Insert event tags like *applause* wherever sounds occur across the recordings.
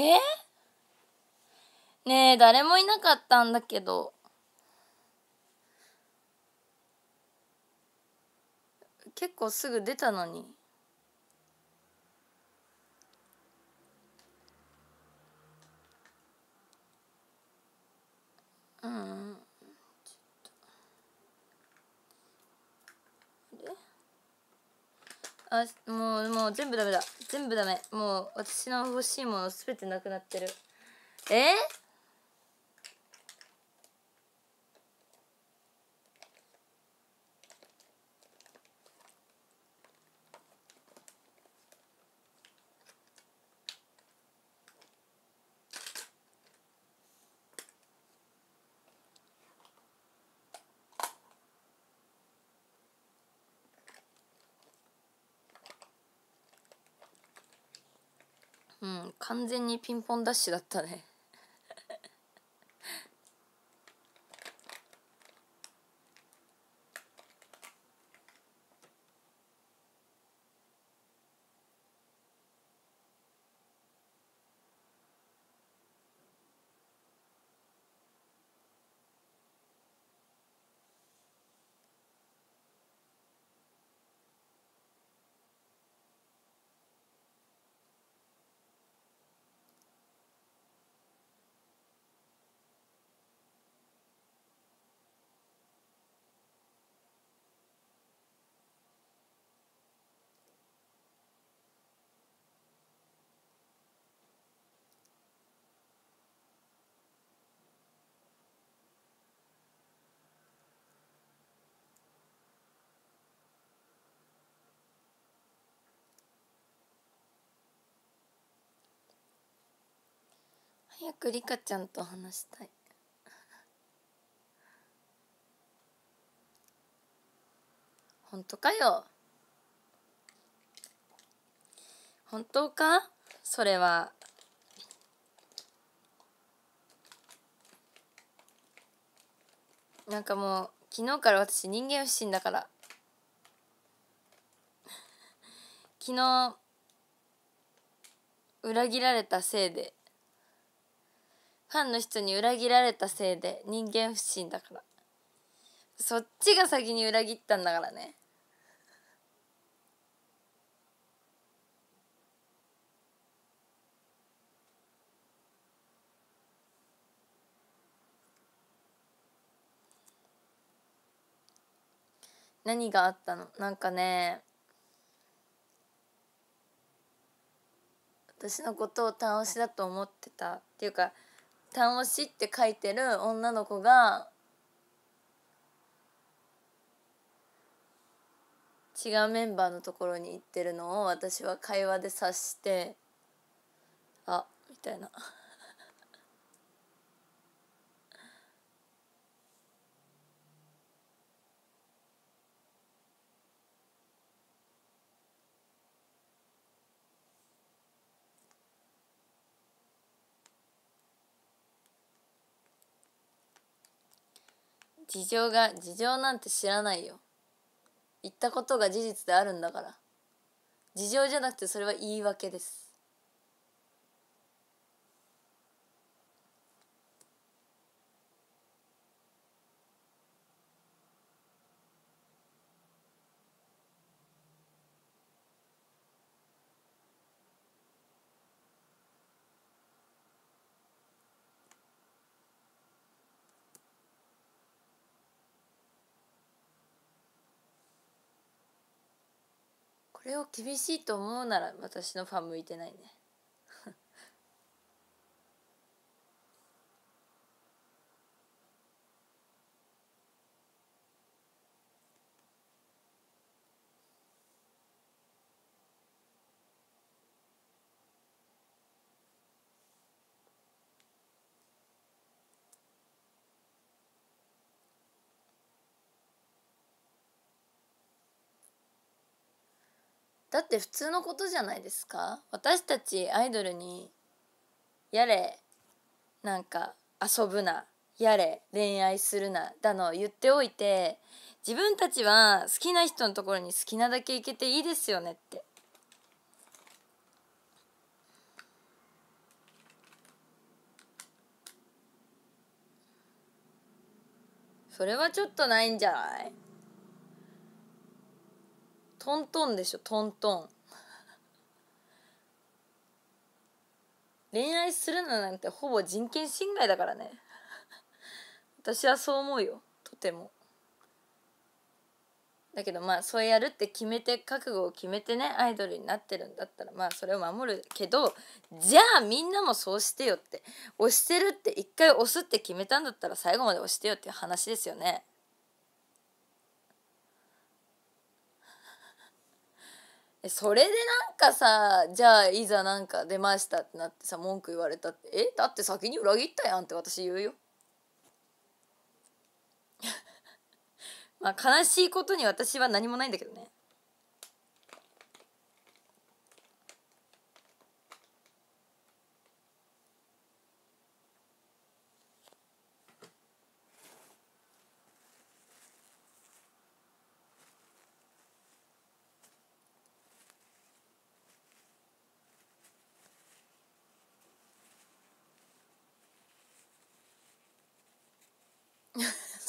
えー、ねえ、誰もいなかったんだけど。結構すぐ出たのに。うん。あもうもう全部ダメだ全部ダメもう私の欲しいもの全てなくなってるえーうん完全にピンポンダッシュだったね早くリカちゃんと話したい本当かよ本当かそれはなんかもう昨日から私人間不信だから昨日裏切られたせいでファンの人に裏切られたせいで人間不信だからそっちが先に裏切ったんだからね何があったのなんかね私のことを倒しだと思ってたっていうか「楽し」って書いてる女の子が違うメンバーのところに行ってるのを私は会話で察してあみたいな。事情が事情なんて知らないよ言ったことが事実であるんだから事情じゃなくてそれは言い訳ですれを厳しいと思うなら私のファン向いてないねだって普通のことじゃないですか私たちアイドルにやれなんか遊ぶなやれ恋愛するなだの言っておいて自分たちは好きな人のところに好きなだけ行けていいですよねってそれはちょっとないんじゃないトントンでしょトントン恋愛するのなんてほぼ人権侵害だからね私はそう思うよとてもだけどまあそうやるって決めて覚悟を決めてねアイドルになってるんだったらまあそれを守るけどじゃあみんなもそうしてよって押してるって一回押すって決めたんだったら最後まで押してよっていう話ですよね。それでなんかさじゃあいざなんか出ましたってなってさ文句言われたってえだって先に裏切ったやんって私言うよ *laughs* まあ悲しいことに私は何もないんだけどね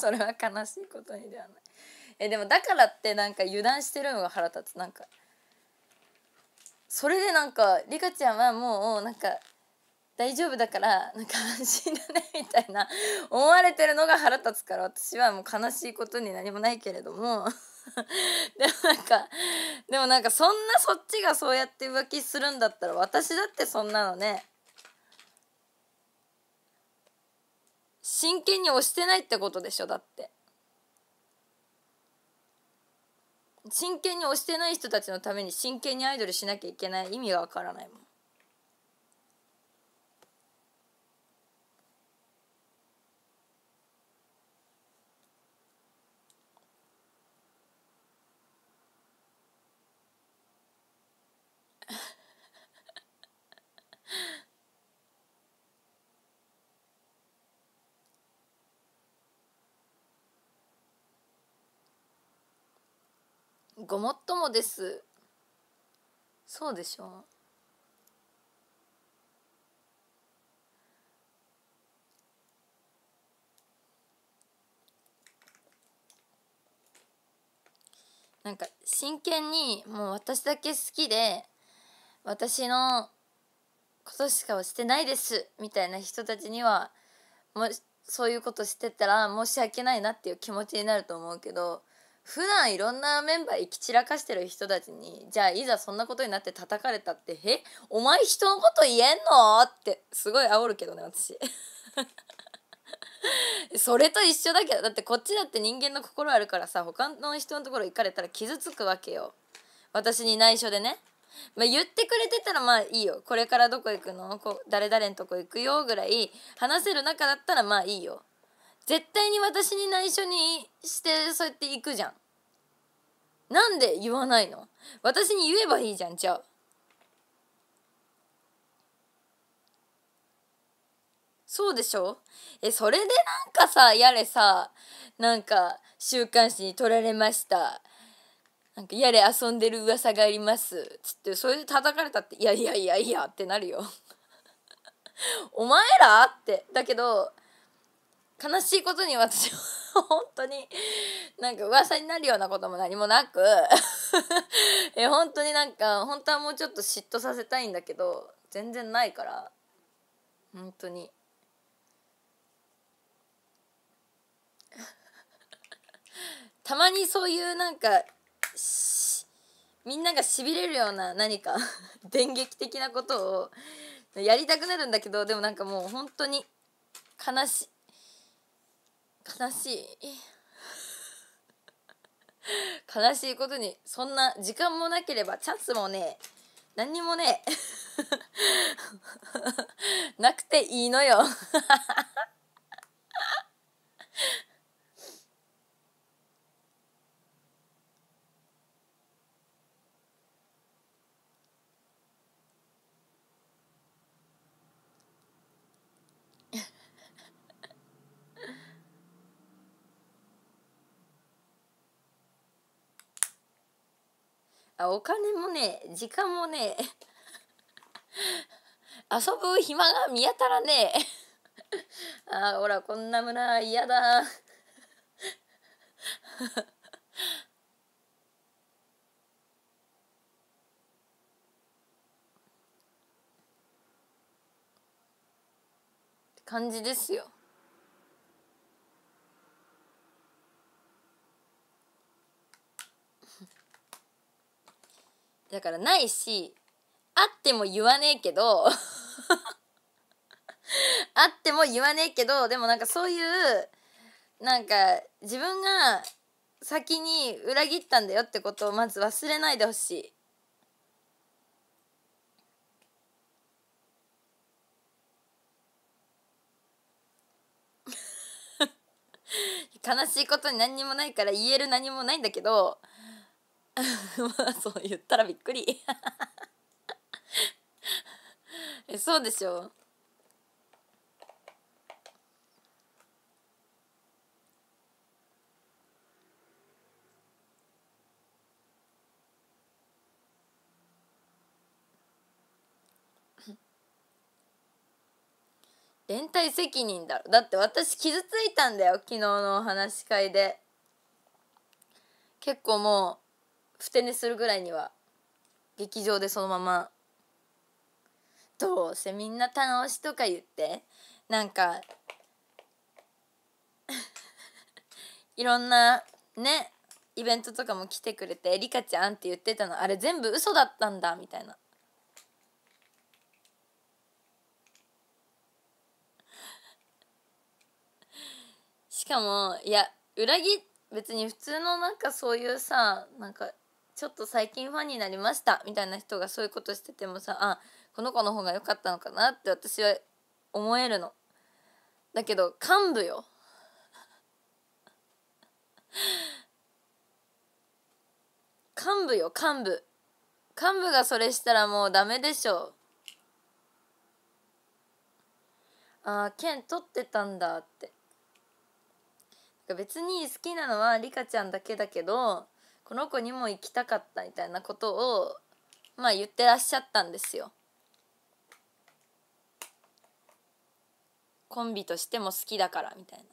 *laughs* それは悲しいことにではないえでもだからってなんか油断してるのが腹立つなんかそれでなんかリカちゃんはもうなんか大丈夫だからなんか安心だねみたいな思われてるのが腹立つから私はもう悲しいことに何もないけれども *laughs* でもなんかでもなんかそんなそっちがそうやって浮気するんだったら私だってそんなのね真剣に押してないってことでしょだって真剣に押してない人たちのために真剣にアイドルしなきゃいけない意味がわからないもんごもっともですそうでしょなんか真剣にもう私だけ好きで私のことしかはしてないですみたいな人たちにはもそういうことしてたら申し訳ないなっていう気持ちになると思うけど普段いろんなメンバー行き散らかしてる人たちにじゃあいざそんなことになって叩かれたって「えお前人のこと言えんの?」ってすごい煽るけどね私 *laughs* それと一緒だけどだってこっちだって人間の心あるからさ他の人のところ行かれたら傷つくわけよ私に内緒でねまあ、言ってくれてたらまあいいよこれからどこ行くのこ誰々のとこ行くよぐらい話せる中だったらまあいいよ絶対に私に内緒にしてそうやって行くじゃんなんで言わないの私に言えばいいじゃんじゃあそうでしょえ、それでなんかさ、やれさ、なんか、週刊誌に撮られました。なんか、やれ遊んでる噂があります。つって、それで叩かれたって、いやいやいやいやってなるよ *laughs* お前らって。だけど、悲しいことに私は *laughs* 本当になんか噂になるようなことも何もなく *laughs* え本当になんか本当はもうちょっと嫉妬させたいんだけど全然ないから本当に *laughs* たまにそういうなんかみんながしびれるような何か電撃的なことをやりたくなるんだけどでもなんかもう本当に悲しい悲しい *laughs* 悲しいことにそんな時間もなければチャンスもね何にもね *laughs* なくていいのよあお金もね時間もね *laughs* 遊ぶ暇が見当たらねえ *laughs* あほらこんな村嫌だ *laughs* 感じですよだからないしあっても言わねえけど *laughs* あっても言わねえけどでもなんかそういうなんか自分が先に裏切ったんだよってことをまず忘れないでほしい。*laughs* 悲しいことに何にもないから言える何もないんだけど *laughs* まあそう言ったらびっくり *laughs* えそうでしょ連帯責任だろだって私傷ついたんだよ昨日の話し会で結構もうふて寝するぐらいには劇場でそのままどうせみんな楽しとか言ってなんか *laughs* いろんなねイベントとかも来てくれて「リカちゃん」って言ってたのあれ全部嘘だったんだみたいな。しかもいや裏切別に普通のなんかそういうさなんかちょっと最近ファンになりましたみたいな人がそういうことしててもさあこの子の方が良かったのかなって私は思えるのだけど幹部よ幹部よ幹部幹部がそれしたらもうダメでしょああ剣取ってたんだって別に好きなのはリカちゃんだけだけどこの子にも行きたかったみたいなことをまあ言ってらっしゃったんですよ。コンビとしても好きだからみたいな。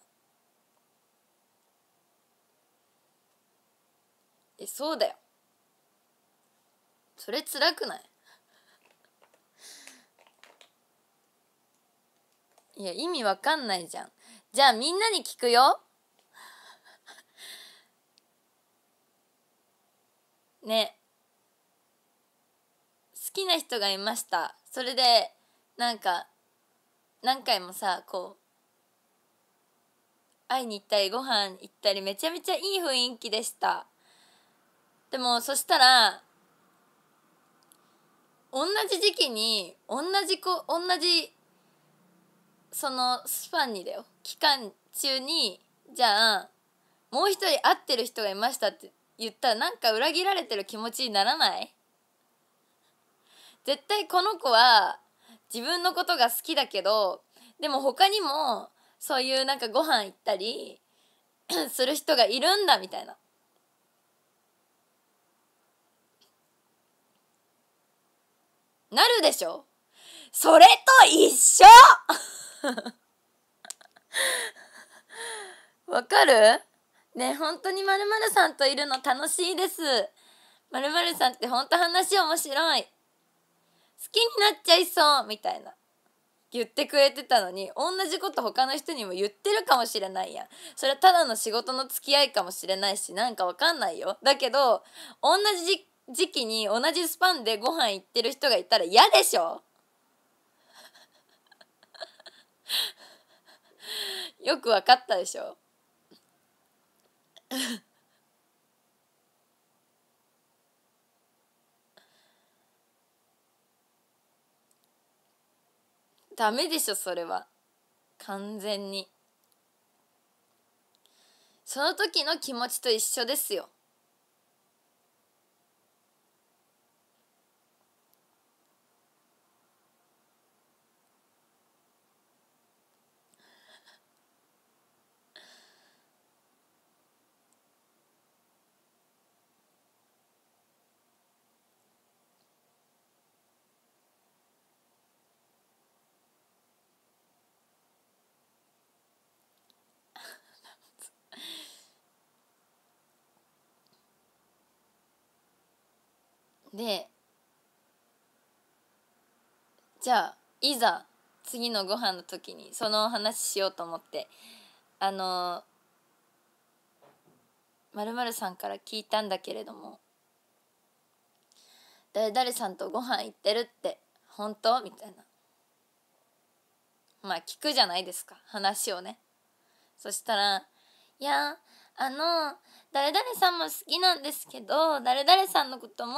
えそうだよ。それ辛くないいや意味わかんないじゃん。じゃあみんなに聞くよ。ね好きな人がいましたそれでなんか何回もさこう会いに行ったりご飯行ったりめちゃめちゃいい雰囲気でしたでもそしたら同じ時期に同じ子同じそのスパンにだよ期間中にじゃあもう一人会ってる人がいましたって言ったらなんか裏切られてる気持ちにならない絶対この子は自分のことが好きだけどでも他にもそういうなんかご飯行ったり *coughs* する人がいるんだみたいな。なるでしょそれと一緒 *laughs* わかるね、本当にまるまるさんといるの楽しいです。まるまるさんって本当話面白い。好きになっちゃいそう、みたいな。言ってくれてたのに、同じこと他の人にも言ってるかもしれないやん。それはただの仕事の付き合いかもしれないし、なんかわかんないよ。だけど、同じ時期に同じスパンでご飯行ってる人がいたら嫌でしょよくわかったでしょダメでしょそれは完全にその時の気持ちと一緒ですよでじゃあいざ次のご飯の時にその話しようと思ってあのまるさんから聞いたんだけれども「誰々さんとご飯行ってるって本当?」みたいなまあ聞くじゃないですか話をねそしたら「いやあの誰々さんも好きなんですけど誰々さんのことも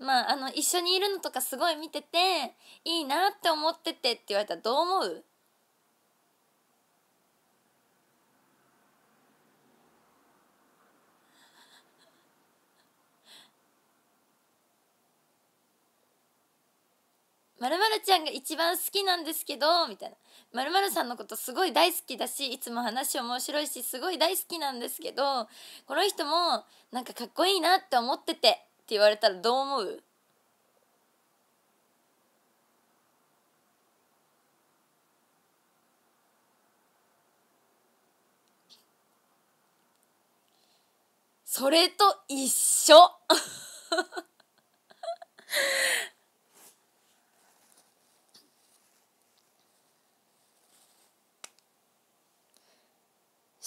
まああの一緒にいるのとかすごい見てていいなって思っててって言われたらどう思うまるちゃんが一番好きなんですけど」みたいな「まるさんのことすごい大好きだしいつも話面白いしすごい大好きなんですけどこの人もなんかかっこいいなって思ってて」って言われたらどう思うそれと一緒 *laughs*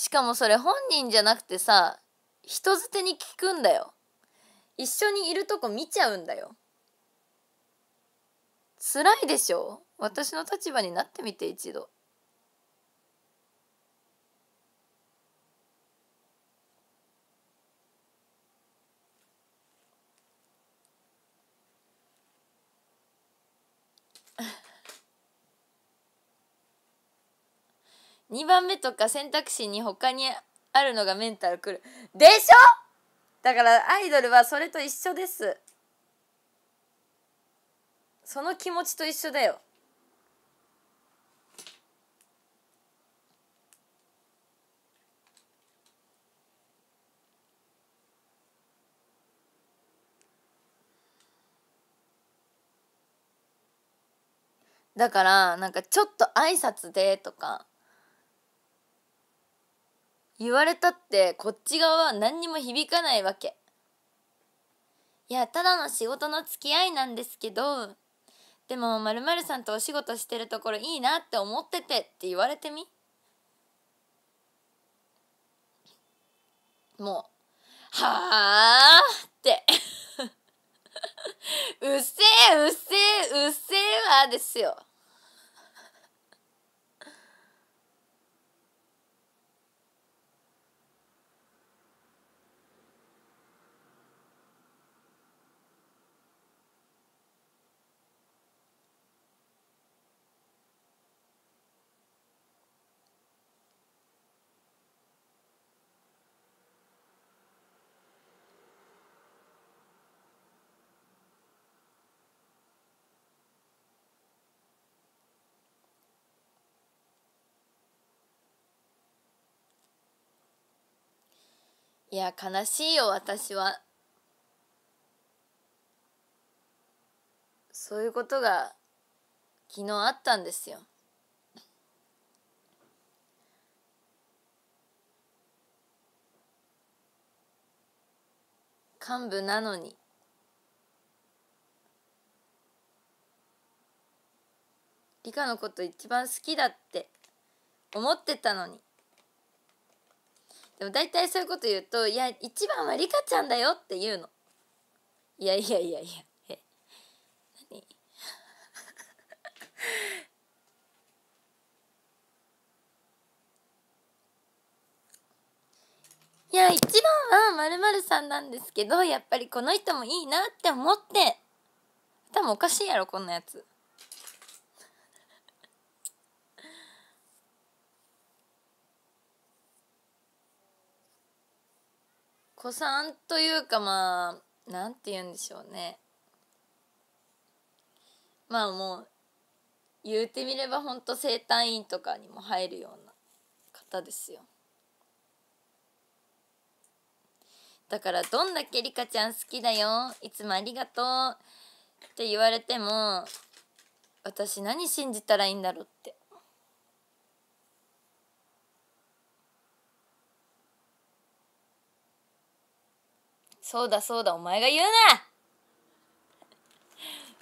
しかもそれ本人じゃなくてさ人づてに聞くんだよ一緒にいるとこ見ちゃうんだよ辛いでしょ私の立場になってみて一度2番目とか選択肢に他にあるのがメンタルくるでしょだからアイドルはそれと一緒ですその気持ちと一緒だよだからなんかちょっと挨拶でとか言われたってこっち側は何にも響かないわけいやただの仕事の付き合いなんですけどでもまるさんとお仕事してるところいいなって思っててって言われてみもうはあって *laughs* うっせえうっせえうっせえわですよいや悲しいよ私はそういうことが昨日あったんですよ幹部なのに理科のこと一番好きだって思ってたのにでも大体そういうこと言うと「いや一番はリカちゃんだよ」って言うの。いやいやいやいや何 *laughs* いや一番はまるまるさんなんですけどやっぱりこの人もいいなって思って多分おかしいやろこんなやつ。古参というかまあなんて言うんでしょうねまあもう言うてみればほんと生誕院とかにも入るような方ですよだからどんだけリカちゃん好きだよいつもありがとうって言われても私何信じたらいいんだろうってそうだそうだ、お前が言うな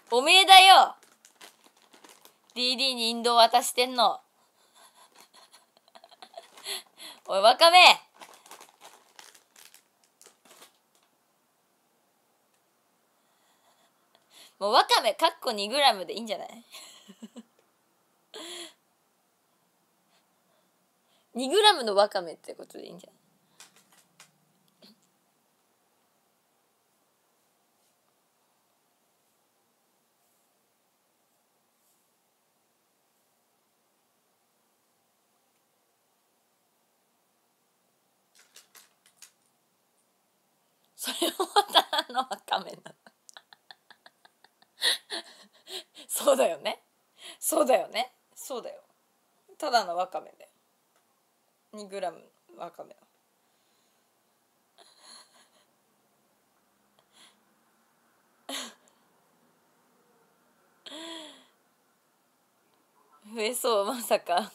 おめえだよ !DD に引導渡してんの。おい、ワカメもうワかメ、カッコ 2g でいいんじゃない 2g *laughs* のわかめってことでいいんじゃないれもただの赤面なのそうだよねそうだよねそうだよただのわかめだよ 2g わかめ *laughs* 増えそうまさか